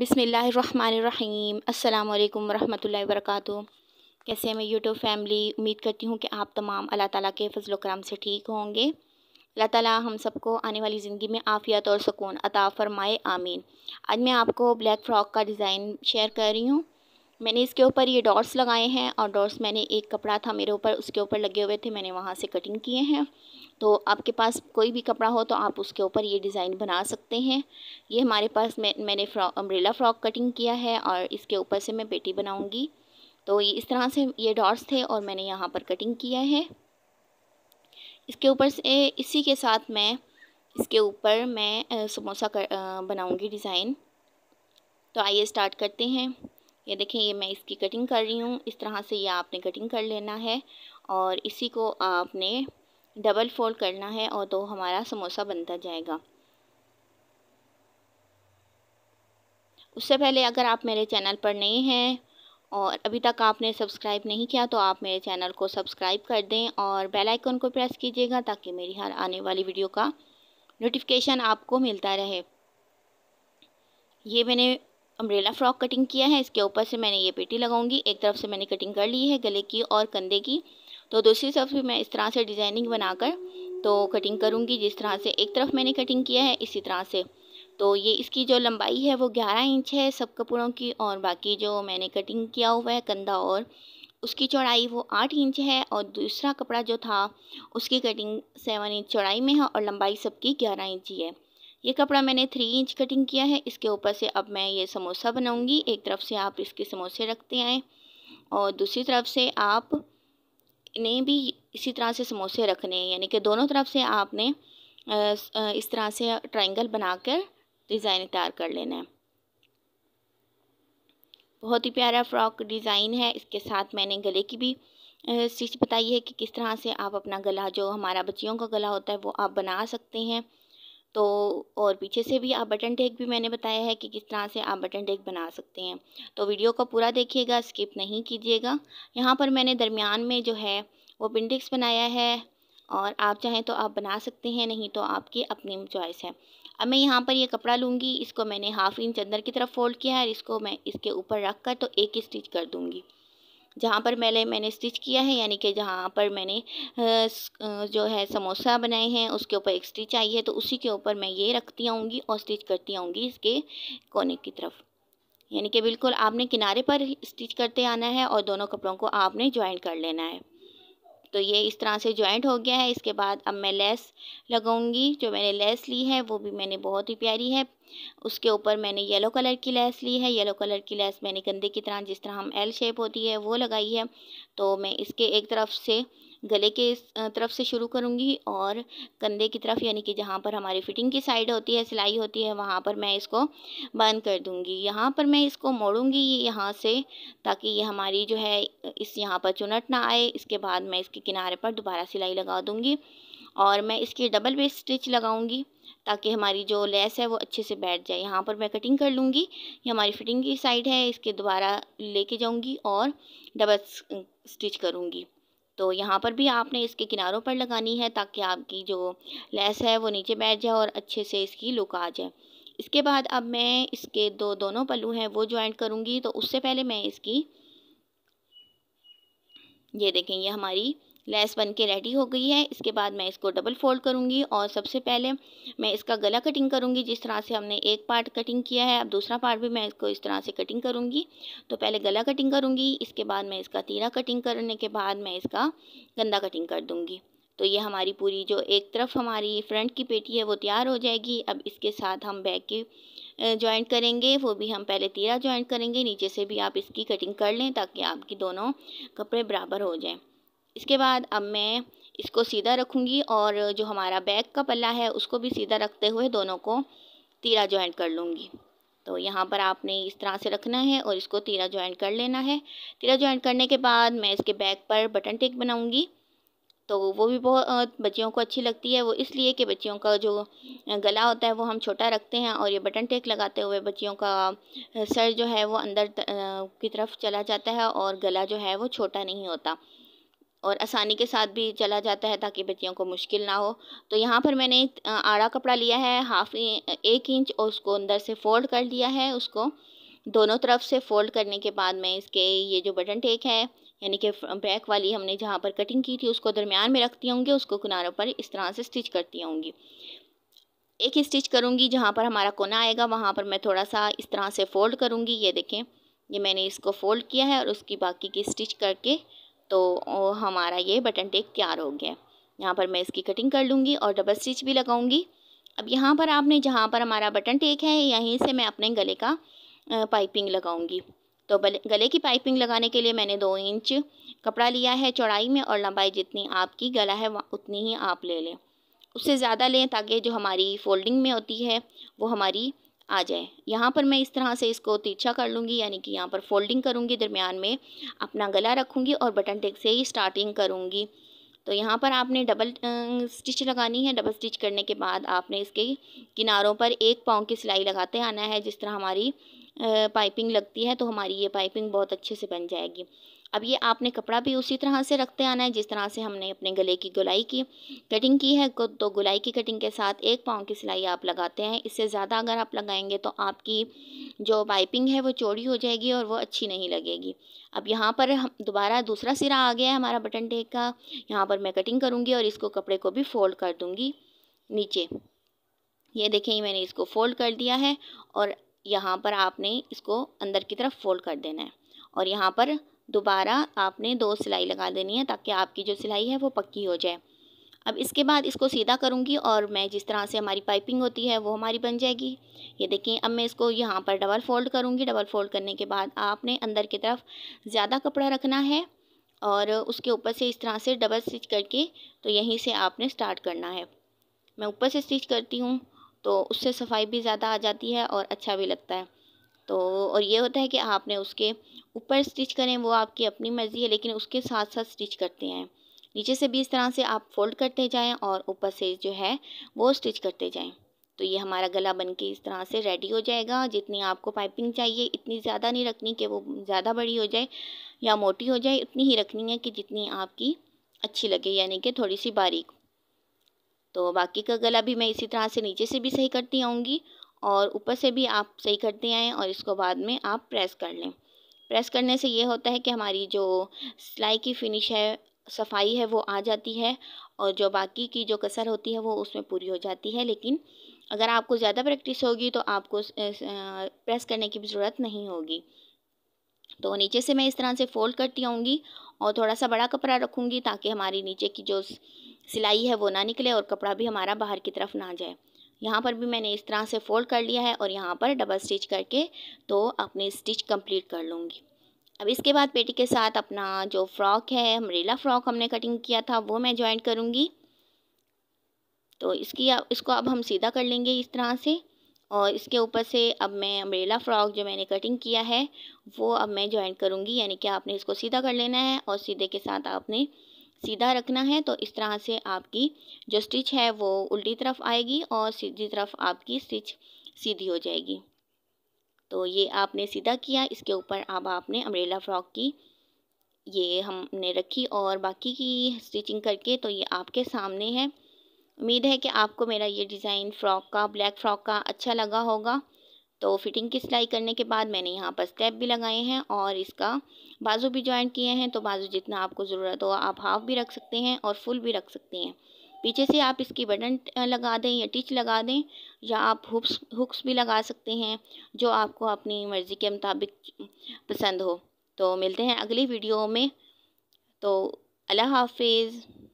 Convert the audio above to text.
बिसमीम् अल्लाम वरहमल वर्क कैसे मैं यूट्यूब फैमिली उम्मीद करती हूँ कि आप तमाम अल्लाह ताला के फजल कराम से ठीक होंगे अल्लाह ताला हम सबको आने वाली ज़िंदगी में आफ़ियत और सुकून अता फ़रमाए आमीन आज मैं आपको ब्लैक फ़्रॉक का डिज़ाइन शेयर कर रही हूँ मैंने इसके ऊपर ये डॉट्स लगाए हैं और डॉट्स मैंने एक कपड़ा था मेरे ऊपर उसके ऊपर लगे हुए थे मैंने वहाँ से कटिंग किए हैं तो आपके पास कोई भी कपड़ा हो तो आप उसके ऊपर ये डिज़ाइन बना सकते हैं ये हमारे पास मैं मैंने फ्रॉक अम्ब्रेला फ़्रॉक कटिंग किया है और इसके ऊपर से मैं पेटी बनाऊँगी तो ये इस तरह से ये डॉट्स थे और मैंने यहाँ पर कटिंग किया है इसके ऊपर से इसी के साथ मैं इसके ऊपर मैं समोसा कर बनाऊँगी डिज़ाइन तो आइए स्टार्ट करते हैं ये देखें ये मैं इसकी कटिंग कर रही हूँ इस तरह से ये आपने कटिंग कर लेना है और इसी को आपने डबल फोल्ड करना है और तो हमारा समोसा बनता जाएगा उससे पहले अगर आप मेरे चैनल पर नए हैं और अभी तक आपने सब्सक्राइब नहीं किया तो आप मेरे चैनल को सब्सक्राइब कर दें और बेल आइकन को प्रेस कीजिएगा ताकि मेरी हर आने वाली वीडियो का नोटिफिकेशन आपको मिलता रहे ये मैंने अम्ब्रेला फ्रॉक कटिंग किया है इसके ऊपर से मैंने ये पेटी लगाऊंगी एक तरफ से मैंने कटिंग कर ली है गले की और कंधे की तो दूसरी तरफ भी मैं इस तरह से डिज़ाइनिंग बनाकर तो कटिंग करूँगी जिस तरह से एक तरफ मैंने कटिंग किया है इसी तरह से तो ये इसकी जो लंबाई है वो ग्यारह इंच है सब कपड़ों की और बाकी जो मैंने कटिंग किया हुआ है कंधा और उसकी चौड़ाई वो आठ इंच है और दूसरा कपड़ा जो था उसकी कटिंग सेवन इंच चौड़ाई में है और लंबाई सबकी ग्यारह इंच ही है ये कपड़ा मैंने थ्री इंच कटिंग किया है इसके ऊपर से अब मैं ये समोसा बनाऊंगी एक तरफ से आप इसके समोसे रखते आएँ और दूसरी तरफ से आप ने भी इसी तरह से समोसे रखने हैं यानी कि दोनों तरफ से आपने इस तरह से ट्रायंगल बनाकर डिज़ाइन तैयार कर लेना है बहुत ही प्यारा फ्रॉक डिज़ाइन है इसके साथ मैंने गले की भी स्टिच बताई है कि किस तरह से आप अपना गला जो हमारा बच्चियों का गला होता है वो आप बना सकते हैं तो और पीछे से भी आप बटन टेक भी मैंने बताया है कि किस तरह से आप बटन टेक बना सकते हैं तो वीडियो को पूरा देखिएगा स्किप नहीं कीजिएगा यहाँ पर मैंने दरमियान में जो है वो पिंडिक्स बनाया है और आप चाहें तो आप बना सकते हैं नहीं तो आपकी अपनी चॉइस है अब मैं यहाँ पर ये कपड़ा लूँगी इसको मैंने हाफ़ इंच अंदर की तरफ फोल्ड किया है और इसको मैं इसके ऊपर रख कर तो एक ही स्टिच कर दूँगी जहाँ पर मैंने मैंने स्टिच किया है यानी कि जहाँ पर मैंने जो है समोसा बनाए हैं उसके ऊपर एक स्टिच आई है तो उसी के ऊपर मैं ये रखती आऊँगी और स्टिच करती आऊँगी इसके कोने की तरफ यानी कि बिल्कुल आपने किनारे पर स्टिच करते आना है और दोनों कपड़ों को आपने ज्वाइन कर लेना है तो ये इस तरह से जॉइंट हो गया है इसके बाद अब मैं लेस लगाऊंगी जो मैंने लेस ली है वो भी मैंने बहुत ही प्यारी है उसके ऊपर मैंने येलो कलर की लेस ली है येलो कलर की लेस मैंने कंधे की तरह जिस तरह हम एल शेप होती है वो लगाई है तो मैं इसके एक तरफ से गले के तरफ से शुरू करूँगी और कंधे की तरफ यानी कि जहाँ पर हमारी फिटिंग की साइड होती है सिलाई होती है वहाँ पर मैं इसको बंद कर दूँगी यहाँ पर मैं इसको मोड़ूँगी यहाँ से ताकि ये हमारी जो है इस यहाँ पर चुनट ना आए इसके बाद मैं इसके किनारे पर दोबारा सिलाई लगा दूँगी और मैं इसकी डबल बेस स्टिच लगाऊँगी ताकि हमारी जो लेस है वो अच्छे से बैठ जाए यहाँ पर मैं कटिंग कर लूँगी ये हमारी फिटिंग की साइड है इसके दोबारा लेके जाऊँगी और डबल स्टिच करूँगी तो यहाँ पर भी आपने इसके किनारों पर लगानी है ताकि आपकी जो लेस है वो नीचे बैठ जाए और अच्छे से इसकी लुक आ जाए इसके बाद अब मैं इसके दो दोनों पल्लू हैं वो ज्वाइंट करूँगी तो उससे पहले मैं इसकी ये देखें ये हमारी लेस बन के रेडी हो गई है इसके बाद मैं इसको डबल फोल्ड करूँगी और सबसे पहले मैं इसका गला कटिंग करूँगी जिस तरह से हमने एक पार्ट कटिंग किया है अब दूसरा पार्ट भी मैं इसको इस तरह से कटिंग करूँगी तो पहले गला कटिंग करूँगी इसके बाद मैं इसका तीरा कटिंग करने के बाद मैं इसका गंदा कटिंग कर दूँगी तो ये हमारी पूरी जो एक तरफ हमारी फ्रंट की पेटी है वो तैयार हो जाएगी अब इसके साथ हम बैक की जॉइंट करेंगे वो भी हम पहले तीरा जॉइंट करेंगे नीचे से भी आप इसकी कटिंग कर लें ताकि आपकी दोनों कपड़े बराबर हो जाएं इसके बाद अब मैं इसको सीधा रखूँगी और जो हमारा बैक का पल्ला है उसको भी सीधा रखते हुए दोनों को तीरा ज्वाइंट कर लूँगी तो यहाँ पर आपने इस तरह से रखना है और इसको तीरा ज्वाइंट कर लेना है तीरा ज्वाइंट करने के बाद मैं इसके बैक पर बटन टेक बनाऊँगी तो वो भी बहुत बच्चियों को अच्छी लगती है वो इसलिए कि बच्चियों का जो गला होता है वो हम छोटा रखते हैं और ये बटन टेक लगाते हुए बच्चियों का सर जो है वो अंदर की तरफ चला जाता है और गला जो है वो छोटा नहीं होता और आसानी के साथ भी चला जाता है ताकि बच्चियों को मुश्किल ना हो तो यहाँ पर मैंने आड़ा कपड़ा लिया है हाफ एक इंच और उसको अंदर से फोल्ड कर लिया है उसको दोनों तरफ से फ़ोल्ड करने के बाद मैं इसके ये जो बटन टेक है यानी कि बैक वाली हमने जहाँ पर कटिंग की थी उसको दरमियान में रखती होंगी उसको किनारों पर इस तरह से स्टिच करती होंगी एक स्टिच करूँगी जहाँ पर हमारा कोना आएगा वहाँ पर मैं थोड़ा सा इस तरह से फ़ोल्ड करूँगी ये देखें ये मैंने इसको फ़ोल्ड किया है और उसकी बाकी की स्टिच करके तो हमारा ये बटन टेक तैयार हो गया यहाँ पर मैं इसकी कटिंग कर लूँगी और डबल स्टिच भी लगाऊँगी अब यहाँ पर आपने जहाँ पर हमारा बटन टेक है यहीं से मैं अपने गले का पाइपिंग लगाऊँगी तो गले की पाइपिंग लगाने के लिए मैंने दो इंच कपड़ा लिया है चौड़ाई में और लंबाई जितनी आपकी गला है उतनी ही आप ले लें उससे ज़्यादा लें ताकि जो हमारी फोल्डिंग में होती है वो हमारी आ जाए यहाँ पर मैं इस तरह से इसको तिरछा कर लूँगी यानी कि यहाँ पर फोल्डिंग करूँगी दरमियान में अपना गला रखूँगी और बटन टेक से ही स्टार्टिंग करूँगी तो यहाँ पर आपने डबल स्टिच लगानी है डबल स्टिच करने के बाद आपने इसके किनारों पर एक पाँव की सिलाई लगाते आना है जिस तरह हमारी पाइपिंग लगती है तो हमारी ये पाइपिंग बहुत अच्छे से बन जाएगी अब ये आपने कपड़ा भी उसी तरह से रखते आना है जिस तरह से हमने अपने गले की गुलाई की कटिंग की है तो गुलाई की कटिंग के साथ एक पाँव की सिलाई आप लगाते हैं इससे ज़्यादा अगर आप लगाएंगे तो आपकी जो पाइपिंग है वो चौड़ी हो जाएगी और वो अच्छी नहीं लगेगी अब यहाँ पर हम दोबारा दूसरा सिरा आ गया है हमारा बटन टेक का यहाँ पर मैं कटिंग करूँगी और इसको कपड़े को भी फोल्ड कर दूँगी नीचे ये देखें मैंने इसको फ़ोल्ड कर दिया है और यहाँ पर आपने इसको अंदर की तरफ फ़ोल्ड कर देना है और यहाँ पर दोबारा आपने दो सिलाई लगा देनी है ताकि आपकी जो सिलाई है वो पक्की हो जाए अब इसके बाद इसको सीधा करूँगी और मैं जिस तरह से हमारी पाइपिंग होती है वो हमारी बन जाएगी ये देखें अब मैं इसको यहाँ पर डबल फोल्ड करूँगी डबल फोल्ड करने के बाद आपने अंदर की तरफ ज़्यादा कपड़ा रखना है और उसके ऊपर से इस तरह से डबल स्टिच करके तो यहीं से आपने स्टार्ट करना है मैं ऊपर से स्टिच करती हूँ तो उससे सफाई भी ज़्यादा आ जाती है और अच्छा भी लगता है तो और ये होता है कि आपने उसके ऊपर स्टिच करें वो आपकी अपनी मर्ज़ी है लेकिन उसके साथ साथ स्टिच करते हैं नीचे से भी इस तरह से आप फोल्ड करते जाएं और ऊपर से जो है वो स्टिच करते जाएं तो ये हमारा गला बन के इस तरह से रेडी हो जाएगा जितनी आपको पाइपिंग चाहिए इतनी ज़्यादा नहीं रखनी कि वो ज़्यादा बड़ी हो जाए या मोटी हो जाए उतनी ही रखनी है कि जितनी आपकी अच्छी लगे यानी कि थोड़ी सी बारीक तो बाकी का गला भी मैं इसी तरह से नीचे से भी सही करती आऊँगी और ऊपर से भी आप सही करते आएँ और इसको बाद में आप प्रेस कर लें प्रेस करने से ये होता है कि हमारी जो सिलाई की फिनिश है सफाई है वो आ जाती है और जो बाकी की जो कसर होती है वो उसमें पूरी हो जाती है लेकिन अगर आपको ज़्यादा प्रैक्टिस होगी तो आपको प्रेस करने की ज़रूरत नहीं होगी तो नीचे से मैं इस तरह से फ़ोल्ड करती आऊँगी और थोड़ा सा बड़ा कपड़ा रखूँगी ताकि हमारी नीचे की जो सिलाई है वो ना निकले और कपड़ा भी हमारा बाहर की तरफ ना जाए यहाँ पर भी मैंने इस तरह से फ़ोल्ड कर लिया है और यहाँ पर डबल स्टिच करके तो अपनी स्टिच कंप्लीट कर लूँगी अब इसके बाद पेटी के साथ अपना जो फ्रॉक है मरीला फ़्रॉक हमने कटिंग किया था वो मैं ज्वाइंट करूँगी तो इसकी इसको अब हम सीधा कर लेंगे इस तरह से और इसके ऊपर से अब मैं अम्ब्रेला फ़्रॉक जो मैंने कटिंग किया है वो अब मैं ज्वाइंट करूँगी यानी कि आपने इसको सीधा कर लेना है और सीधे के साथ आपने सीधा रखना है तो इस तरह से आपकी जो स्टिच है वो उल्टी तरफ आएगी और सीधी तरफ आपकी स्टिच सीधी हो जाएगी तो ये आपने सीधा किया इसके ऊपर अब आपने अम्ब्रेला फ्रॉक की ये हमने रखी और बाकी की स्टिचिंग करके तो ये आपके सामने है उम्मीद है कि आपको मेरा ये डिज़ाइन फ़्रॉक का ब्लैक फ़्रॉक का अच्छा लगा होगा तो फिटिंग की सिलाई करने के बाद मैंने यहाँ पर स्टेप भी लगाए हैं और इसका बाजू भी ज्वाइंट किए हैं तो बाजू जितना आपको ज़रूरत हो आप हाफ़ भी रख सकते हैं और फुल भी रख सकते हैं पीछे से आप इसकी बटन लगा दें या टिच लगा दें या आप हुक्स हुक्स भी लगा सकते हैं जो आपको अपनी मर्ज़ी के मुताबिक पसंद हो तो मिलते हैं अगली वीडियो में तो अल्लाह हाफिज़